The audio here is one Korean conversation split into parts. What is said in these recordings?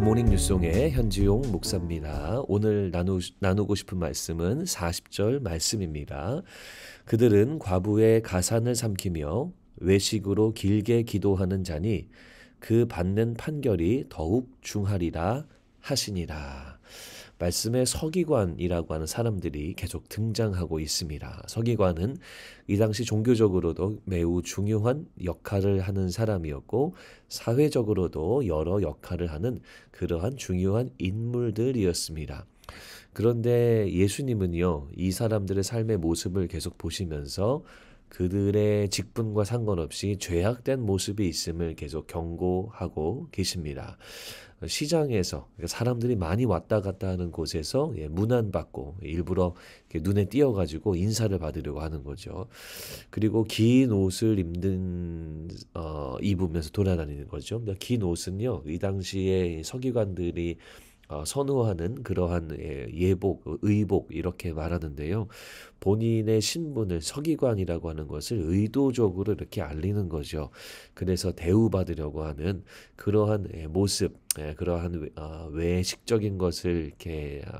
굿모닝 뉴송의 현지용 목사입니다. 오늘 나누, 나누고 싶은 말씀은 40절 말씀입니다. 그들은 과부의 가산을 삼키며 외식으로 길게 기도하는 자니 그 받는 판결이 더욱 중하리라 하시니라. 말씀의 서기관이라고 하는 사람들이 계속 등장하고 있습니다. 서기관은 이 당시 종교적으로도 매우 중요한 역할을 하는 사람이었고 사회적으로도 여러 역할을 하는 그러한 중요한 인물들이었습니다. 그런데 예수님은요, 이 사람들의 삶의 모습을 계속 보시면서 그들의 직분과 상관없이 죄악된 모습이 있음을 계속 경고하고 계십니다. 시장에서 그러니까 사람들이 많이 왔다 갔다 하는 곳에서 문안받고 예, 일부러 눈에 띄어가지고 인사를 받으려고 하는 거죠. 그리고 긴 옷을 입는 어, 입으면서 돌아다니는 거죠. 그러니까 긴 옷은요 이 당시에 서기관들이 어, 선호하는 그러한 예, 예복, 의복 이렇게 말하는데요. 본인의 신분을 서기관이라고 하는 것을 의도적으로 이렇게 알리는 거죠. 그래서 대우받으려고 하는 그러한 예, 모습, 예, 그러한 어, 외식적인 것을 이렇게 어,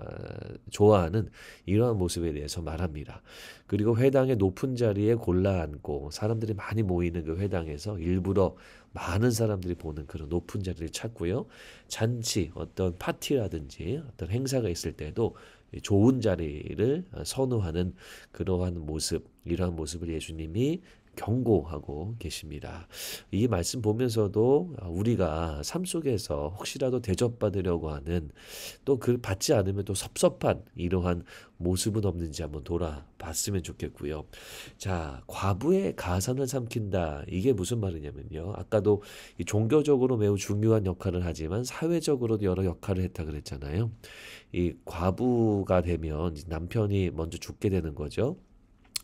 좋아하는 이러한 모습에 대해서 말합니다. 그리고 회당의 높은 자리에 골라 앉고 사람들이 많이 모이는 그 회당에서 일부러 많은 사람들이 보는 그런 높은 자리를 찾고요. 잔치, 어떤 파티 축제라든지 어떤 행사가 있을 때도 좋은 자리를 선호하는 그러한 모습, 이러한 모습을 예수님이 경고하고 계십니다. 이 말씀 보면서도 아, 우리가 삶 속에서 혹시라도 대접받으려고 하는 또 그 받지 않으면 또 섭섭한 이러한 모습은 없는지 한번 돌아봤으면 좋겠고요. 자, 과부의 가산을 삼킨다. 이게 무슨 말이냐면요. 아까도 종교적으로 매우 중요한 역할을 하지만 사회적으로도 여러 역할을 했다 그랬잖아요. 이 과부가 되면 남편이 먼저 죽게 되는 거죠.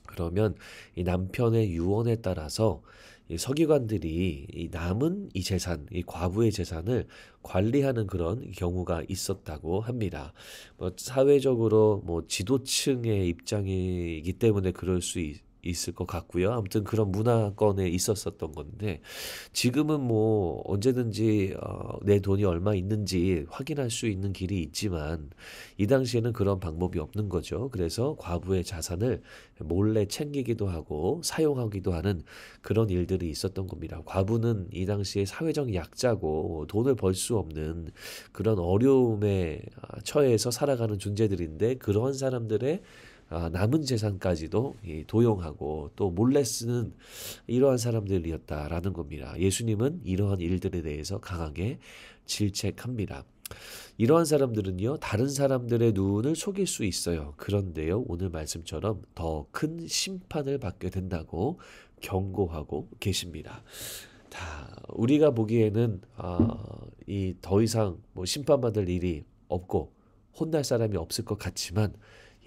그러면 이 남편의 유언에 따라서 이 서기관들이 이 남은 이 재산, 이 과부의 재산을 관리하는 그런 경우가 있었다고 합니다. 뭐 사회적으로 뭐 지도층의 입장이기 때문에 그럴 수 있, 있을 것 같고요. 아무튼 그런 문화권에 있었었던 건데 지금은 뭐 언제든지 어, 내 돈이 얼마 있는지 확인할 수 있는 길이 있지만 이 당시에는 그런 방법이 없는 거죠. 그래서 과부의 자산을 몰래 챙기기도 하고 사용하기도 하는 그런 일들이 있었던 겁니다. 과부는 이 당시에 사회적 약자고 돈을 벌 수 없는 그런 어려움에 아, 처해서 살아가는 존재들인데 그런 사람들의 아, 남은 재산까지도 도용하고 또 몰래 쓰는 이러한 사람들이었다라는 겁니다. 예수님은 이러한 일들에 대해서 강하게 질책합니다. 이러한 사람들은요, 다른 사람들의 눈을 속일 수 있어요. 그런데요, 오늘 말씀처럼 더 큰 심판을 받게 된다고 경고하고 계십니다. 다 우리가 보기에는 어, 아, 이더 이상 뭐 심판받을 일이 없고 혼날 사람이 없을 것 같지만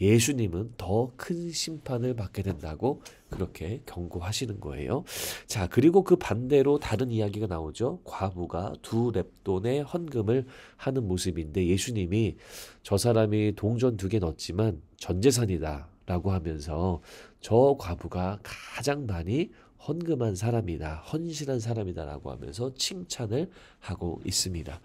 예수님은 더 큰 심판을 받게 된다고 그렇게 경고하시는 거예요. 자, 그리고 그 반대로 다른 이야기가 나오죠. 과부가 두 랩돈의 헌금을 하는 모습인데 예수님이 저 사람이 동전 두 개 넣었지만 전 재산이다. 라고 하면서 저 과부가 가장 많이 헌금한 사람이다, 헌신한 사람이다라고 하면서 칭찬을 하고 있습니다.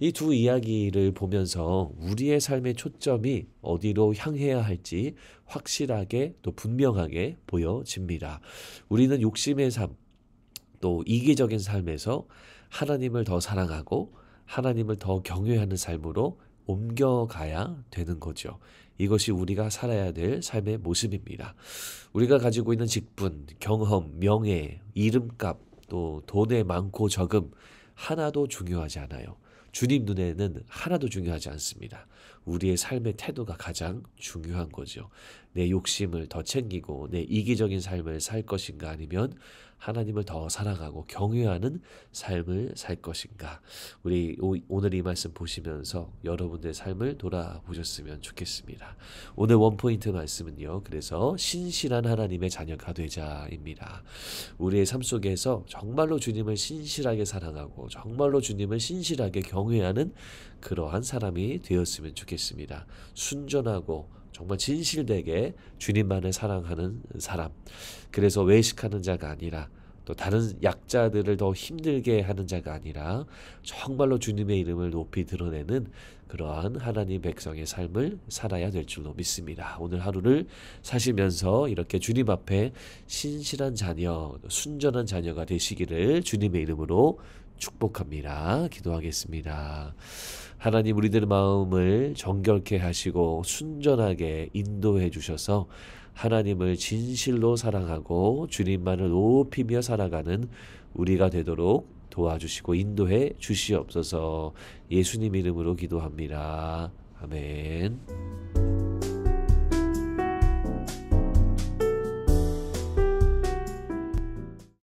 이 두 이야기를 보면서 우리의 삶의 초점이 어디로 향해야 할지 확실하게 또 분명하게 보여집니다. 우리는 욕심의 삶, 또 이기적인 삶에서 하나님을 더 사랑하고 하나님을 더 경외하는 삶으로 옮겨가야 되는 거죠. 이것이 우리가 살아야 될 삶의 모습입니다. 우리가 가지고 있는 직분, 경험, 명예, 이름값, 또 돈의 많고 적음 하나도 중요하지 않아요. 주님 눈에는 하나도 중요하지 않습니다. 우리의 삶의 태도가 가장 중요한 거죠. 내 욕심을 더 챙기고 내 이기적인 삶을 살 것인가 아니면 하나님을 더 사랑하고 경외하는 삶을 살 것인가. 우리 오늘 이 말씀 보시면서 여러분의 삶을 돌아보셨으면 좋겠습니다. 오늘 원포인트 말씀은요. 그래서 신실한 하나님의 자녀가 되자입니다. 우리의 삶 속에서 정말로 주님을 신실하게 사랑하고 정말로 주님을 신실하게 경외하는 그러한 사람이 되었으면 좋겠습니다. 순전하고 정말 진실되게 주님만을 사랑하는 사람. 그래서 외식하는 자가 아니라 또 다른 약자들을 더 힘들게 하는 자가 아니라 정말로 주님의 이름을 높이 드러내는 그러한 하나님 백성의 삶을 살아야 될 줄로 믿습니다. 오늘 하루를 사시면서 이렇게 주님 앞에 신실한 자녀, 순전한 자녀가 되시기를 주님의 이름으로 축복합니다. 기도하겠습니다. 하나님 우리들 마음을 정결케 하시고 순전하게 인도해 주셔서 하나님을 진실로 사랑하고 주님만을 높이며 살아가는 우리가 되도록 도와주시고 인도해 주시옵소서 예수님 이름으로 기도합니다. 아멘.